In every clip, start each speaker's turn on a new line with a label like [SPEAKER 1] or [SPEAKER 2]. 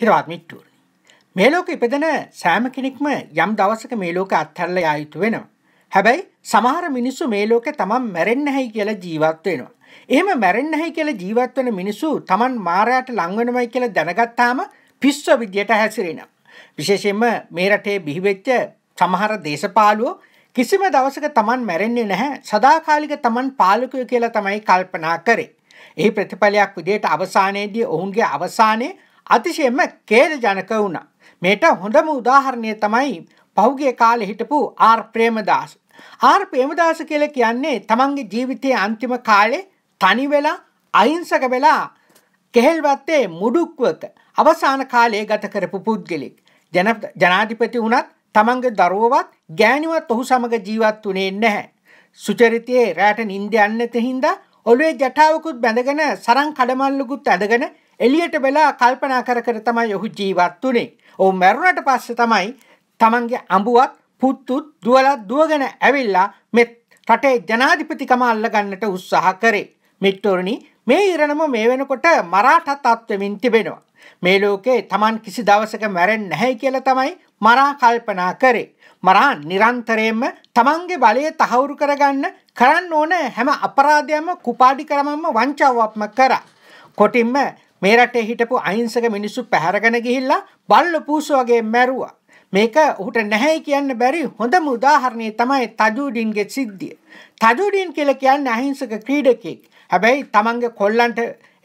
[SPEAKER 1] හිරවත් මිට්ටුවනි. මේ ලෝක ඉපදෙන සෑම කෙනෙක්ම යම් දවසක මේ ලෝක අත්හැරලා යා යුතු වෙනවා. හැබැයි සමහර මිනිස්සු මේ ලෝකේ තමන් මැරෙන්න හැයි කියලා ජීවත් වෙනවා. එහෙම මැරෙන්න හැයි කියලා ජීවත් වෙන මිනිස්සු තමන් මාරයට ලං වෙනවයි කියලා දැනගත්තාම පිස්සු විදියට හැසිරෙනවා. විශේෂයෙන්ම මේ රටේ බිහිවෙච්ච සමහර දේශපාලුවෝ කිසිම දවසක තමන් මැරෙන්නේ නැහැ සදාකාලික තමන් පාලකයෝ කියලා තමයි කල්පනා කරේ. එහි ප්‍රතිඵලයක් විදියට අවසානයේදී ඔවුන්ගේ අවසානයේ අතිශයම කේදජනක වුණා. මේට හොඳම උදාහරණය තමයි පහුගේ කාලෙ හිටපු ආර් ප්‍රේමදාස. ආර් ප්‍රේමදාස කියල කියන්නේ තමන්ගේ ජීවිතයේ අන්තිම කාලේ තනිවෙලා අහිංසක වෙලා කෙහෙල්වත්තේ මුඩුක්වත අවසාන කාලයේ ගත කරපු පුද්ගලෙක්. ජනාධිපති වුණත් තමන්ගේ දරුවවත් ගෑනිවත් ඔහු සමඟ ජීවත් වනේ නැහැ. සුචරිතයේ රෑට නින්ද යන්නත හින්දා ඔළුවේ ජටාවකුත් බැඳගෙන සරං කඩමල්ලකුත් ඇදගෙන එලියට වෙලා කල්පනා කර කර තමයි ඔහු ජීවත් වුනේ. ඔහු මැරුණට පස්සේ තමයි තමන්ගේ අඹුවත් පුත්තුත් දුවලත් දුවගෙන ඇවිල්ලා මේ රටේ ජනාධිපතිකම අල්ලගන්නට උත්සාහ කරේ. මිට්ටෝරණි මේ ඉරණම මේ වෙනකොට මරාටත් අත්වෙමින් තිබෙනවා. මේ ලෝකේ Taman කිසි දවසක මැරෙන්නේ නැහැ කියලා තමයි මරා කල්පනා කරේ. මරා නිරන්තරයෙන්ම Tamanගේ බලය තහවුරු කරගන්න කරන්න ඕන හැම අපරාධයක්ම කුපාඩි කරමම වංචාවක්ම කරා. කොටින්ම මේ රටේ හිටපු අහිංසක මිනිස්සු පැහැරගෙන ගිහිල්ලා බල්ල පූස වගේ මැරුවා. මේක ඔහුට නැහැයි කියන්න බැරි හොඳම උදාහරණය තමයි තජුඩින්ගේ සිද්ධිය. තජුඩින් කියල කියන්න අහිංසක ක්‍රීඩකෙක්. හැබැයි තමන්ගේ කොල්ලන්ට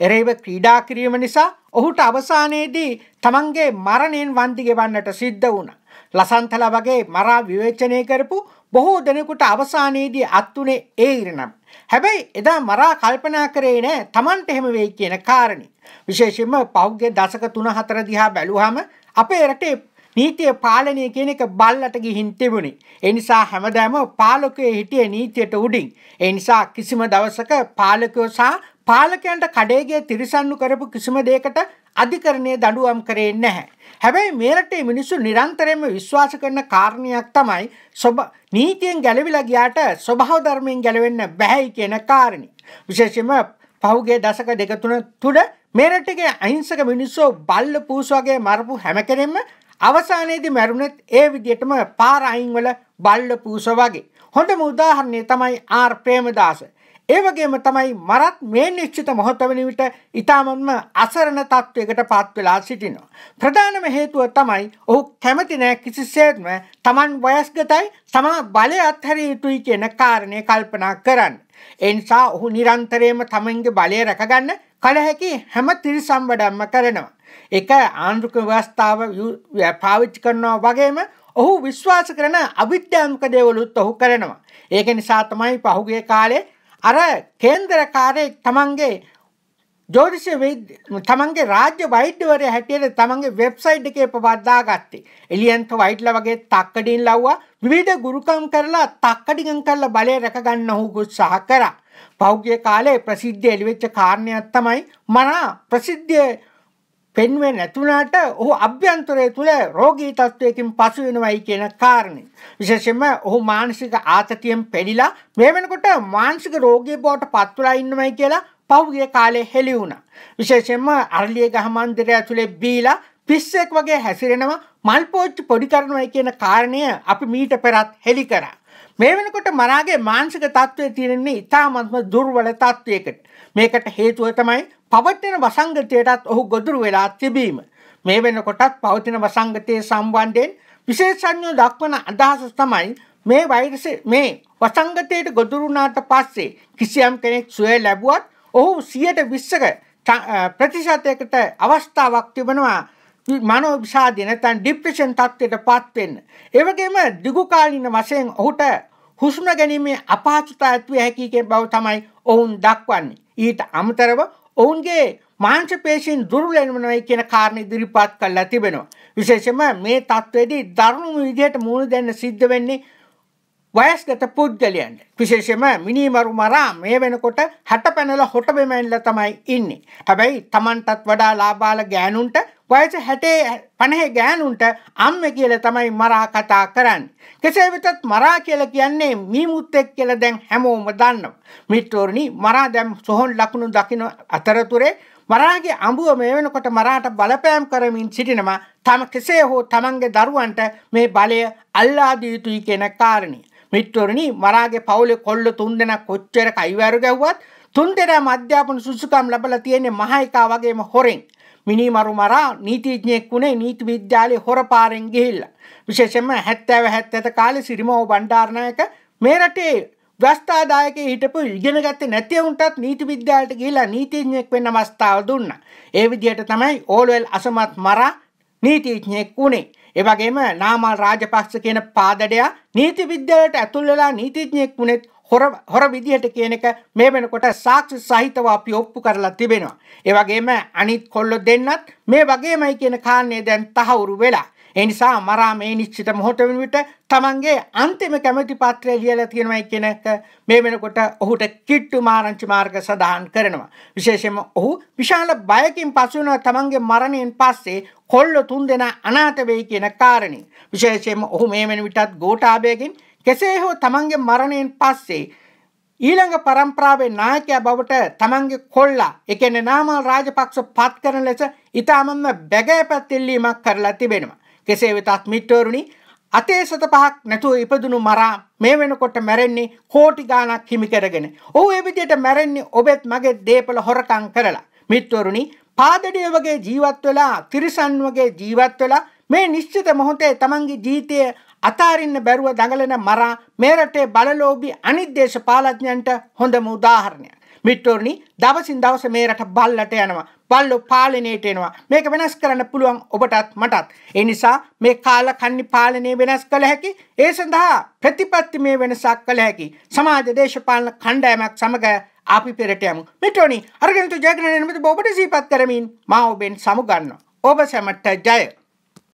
[SPEAKER 1] එරෙව ක්‍රීඩා කිරීම නිසා ඔහුට අවසානයේදී තමන්ගේ මරණයෙන් වන්දිගෙවන්නට සිද්ධ වුණා. ලසන්තල වගේ මරා විවේචනය කරපු බොහෝ දෙනෙකුට අවසානයේදී අත්තුනේ ඒ ඉරණම්. හැබැයි එදා මරා කල්පනා කරේ නෑ Tamanට එහෙම වෙයි කියන කාරණේ. විශේෂයෙන්ම පහුගිය දශක 3-4 දිහා බැලුවාම අපේ රටේ නීතිය පාලනය කියන එක බල්ලට ගිහින් තිබුණේ. ඒ නිසා හැමදාම පාලකයේ හිටියේ නීතියට උඩින්. ඒ නිසා කිසිම දවසක පාලකයෝ සහ පාලකයන්ට කඩේගේ තිරිසන්නු කරපු කිසිම දෙයකට අධිකරණය දඩුවම් කරේ නැහැ. හැබැයි මේරටේ මිනිස්සු නිරන්තරයෙන්ම විශ්වාස කරන කාරණයක් තමයි සොබ නීතියෙන් ගැලවිලා ගියාට ස්වභාව ධර්මයෙන් ගැලවෙන්න බැහැයි කියන කාරණේ. විශේෂයෙන්ම පහුගිය දශක දෙක තුන තුල මේරටේ අහිංසක මිනිස්සු බල්ල පූස් වගේ මරපු හැම කෙනෙම අවසානයේදී මැරුණෙත් ඒ විදිහටම පාර අයින් වල බල්ල පූස වගේ. හොඳම උදාහරණය තමයි ආර් ප්‍රේමදාස. ඒවගේම තමයි මරත් මේ නිශ්චිත මොහොතවනි විට ඉතාමත්ම අසරණ තත්ත්වයකට පත්වෙලා සිටිනවා. ප්‍රධානම හේතුව තමයි ඔහු කැමති නෑ කිසිසේත්ම තමන් වයස්ගතයි තමා බලය අත්හැරිය යුතුයි කියන කාරණය කල්පනා කරන්න. එනිසා ඔහු නිරන්තරයම තමන්ගේ බලය රැකගන්න කලහැකි හැම තිරිසම් වඩම්ම කරනවා. එක ආණ්ඩුක ව්‍යවස්ථාව පාවිච්චි කරනවා වගේම ඔහු විශ්වාස කරන අවිද්‍යාමක දේවලුත් ඔහු කරනවා. ඒක නිසා තමයි පහුගේ කාලේ අර කේන්දරකාරයෙක් තමන්ගේ ජෝතිෂ තමන්ගේ රාජ්‍ය වෛද්‍යවරය හැටියට තමන්ගේ වෙබ්සයිට් එකේ පවද්දා ගත්තේ. එලියන්ත වයිට්ල වගේ තක්කඩින් ලව්වා විවිධ ගුරුකම් කරලා තක්කඩිගම් කරලා බලය රැකගන්න ඔහු උත්සාහ කරා. පෞද්ගලික කාලේ ප්‍රසිද්ධ එළිවෙච්ච කාරණයක් තමයි මනා ප්‍රසිද්ධ පෙන්වේ නැතුනාට ඔහු අභ්‍යන්තරය තුළ රෝගී තත්ත්වයකින් පසු වෙනවයි කියන කාරණය. විශේෂෙන්ම ඔහු මානසික ආතතියෙන් පෙඩිලා මේ වෙනකොට මානසික රෝගී බවට පත්වලා ඉන්නවයි කියලා පහුගිය කාලේ හෙළි වුණා. විශේෂෙන්ම අරලිය ගහමන්දිරය ඇතුලේ බීලා පිස්සෙක් වගේ හැසිරෙනවා මල් පෝච්චි පොඩි කරනවයි කියන කාරණය අපි මීට පෙරත් හෙළි කරා. මේ වෙනකොට මරාගේ මානසික තත්ත්වය තියෙන්නේ ඉතාමත්ම දුර්වල තත්ත්වයකට. මේකට හේතුව තමයි පවතින වසංගතයටත් ඔහු ගොදුරු වෙලා තිබීම. මේ වෙනකොටත් පවතින වසංගතය සම්බන්ධයෙන් විශේෂඥෝ දක්වන අදහස තමයි මේ වෛරස මේ වසංගතයට ගොදුරුනාට පස්සේ කිසියම් කෙනෙක් සුවය ලැබුවත් ඔහු සියයට විස්සක ප්‍රතිශතයකට අවස්ථාවක් තිබෙනවා මනෝ විසාදී නැත්නම් ડિප්‍රෙෂන් තත්ත්වයට පත් වෙන්න. ඒ වගේම දිගුකාලීන වශයෙන් ඔහුට හුස්ම ගැනීමේ අපහසුතාව ඇති හැකියි කියන බව තමයි ඔවුන් දක්වන්නේ. ඊට අමතරව ඔවුන්ගේ මාංශපේශීන් දුර්වල වෙනවයි කියන කාරණේ ඉදිරිපත් කළා තිබෙනවා. විශේෂයෙන්ම මේ தത്വෙදී දරුණු විදිහට මුහුණ දෙන්න සිද්ධ වෙන්නේ වයස්ගත පුද්ගලයන්ට. විශේෂයෙන්ම මිනිමරු මරා මේ වෙනකොට හැට පැනලා හොට බෙමැන්නලා තමයි ඉන්නේ. හැබැයි Tamanටත් වඩා ලාභාල ගෑනුන්ට වයස හැටේ පණහේ ගෑනුන්ට අම්ම කියල තමයි මරා කතා කරන්න. කෙසේ වෙතත් මරා කියල කියන්නේ මීමුත්තෙක් කියල දැන් හැමෝම දන්නම්. මිටෝරණි මරා දැම් සොහොන් ලකුණු දකින අතරතුරේ මරාගේ අඹුව මේ වෙනකොට මරාට බලපෑම් කරමින් සිටිනවා තම කෙසේ හෝ තමන්ගේ දරුවන්ට මේ බලය අල්ලාදිය යුතුයි කියන කාරණය. මිට්ටෝරණි මරාගේ පවුලෙ කොල්ල තුන් දෙෙන කොච්චර කයිවැරු ගැව්වත් තුන්දෙරම අධ්‍යාපන සුසුකම් ලබල තියෙන්නේ මහයිකා වගේම හොරෙන් මිනිමරු මරා නීතිඥයෙක් වුණේ නීති විද්‍යාලයේ හොරපාරෙන් ගිහිල්ලා. විශේෂයෙන්ම 70 77 කාලේ සිරිමෝ බණ්ඩාරනායක මේ රටේ ව්‍යස්ථාදායකයේ හිටපු ඉගෙන ගත්තේ නැති උන්ටත් නීති විද්‍යාලයට ගිහිල්ලා නීතිඥයෙක් වෙන්න අවස්ථාව දුන්නා. ඒ විදිහට තමයි ඕල්වෙල් අසමත් මරා නීතිඥයෙක් වුණේ. ඒ වගේම නාමල් රාජපක්ෂ කියන පාදඩයා නීති විද්‍යාලයට ඇතුල් වෙලා නීතිඥයෙක් වුණෙත් හොර විදිහට කියන එක මේ වෙනකොට සාක්ෂි සහිතව අපි ඔප්පු කරලා තිබෙනවා. ඒ වගේම අනිත් කොල්ලෝ දෙන්නත් මේ වගේමයි කියන කාරණේ දැන් තහවුරු වෙලා. ඒ නිසා මරා මේ නිශ්චිත මොහොත වෙනුවිට තමන්ගේ අන්තිම කැමැති පත්‍රය ලියලා තියෙනවයි කියන එක මේ වෙනකොට ඔහුට කිට්ටු මාරංචි මාර්ග සඳහන් කරනවා. විශේෂයෙන්ම ඔහු විශාල බයකින් පසු වෙනවා තමන්ගේ මරණයෙන් පස්සේ කොල්ලෝ තුන්දෙනා අනාථ වෙයි කියන කාරණේ. විශේෂයෙන්ම ඔහු මේ වෙනුවිටත් ගෝඨාභයගෙන් කෙසේ හෝ තමන්ගේ මරණයෙන් පස්සේ ඊළඟ පරම්පරාවේ නායකයා බවට තමන්ගේ කොල්ලා එකන නාමල් රාජපක්ෂ පත් කරන ලෙස ඉතාමම බැගෑපැත්තිල්ලීමක් කරලා තිබෙනවා. කෙසේ වෙතත් මිට්ටෝරුණි අතේ සත පහක් නැතුව ඉපදුණු මරා මේ වෙනකොට මැරෙන්නේ කෝටි ගානක් හිමි කරගෙන. ඔහු ඒ විදිහට මැරෙන්නේ ඔබෙත් මගේ දේපල හොරකම් කරලා. මිට්ටෝරුණි පාදඩිය වගේ ජීවත් වෙලා තිරිසන් වගේ ජීවත් වෙලා මේ නිශ්චිත මොහොතේ තමන්ගේ ජීවිතය අතාරින්න බැරුව දඟලන මරා මේ රටේ බලලෝභී අනිත් දේශපාලඥයන්ට හොඳම උදාහරණයක්. මිට්ටෝරණි දවසින් දවස මේ රට බල්ලට යනවා. බල්ලෝ පාලනයට එනවා. මේක වෙනස් කරන්න පුළුවන් ඔබටත් මටත්. ඒ නිසා මේ කාල කන්නි පාලනය වෙනස් කළ හැකි. ඒ සඳහා ප්‍රතිපත්තිමය වෙනසක් කළ හැකි. සමාජ දේශපාලන කණ්ඩායමක් සමග අපි පෙරට යමු. මිට්ටෝනි අරගෙනතු ජයග්‍රහණය නිමිති ඔබට සිහිපත් කරමින් මා ඔබෙන් සමුගන්නවා. ඔබ සැමට ජය.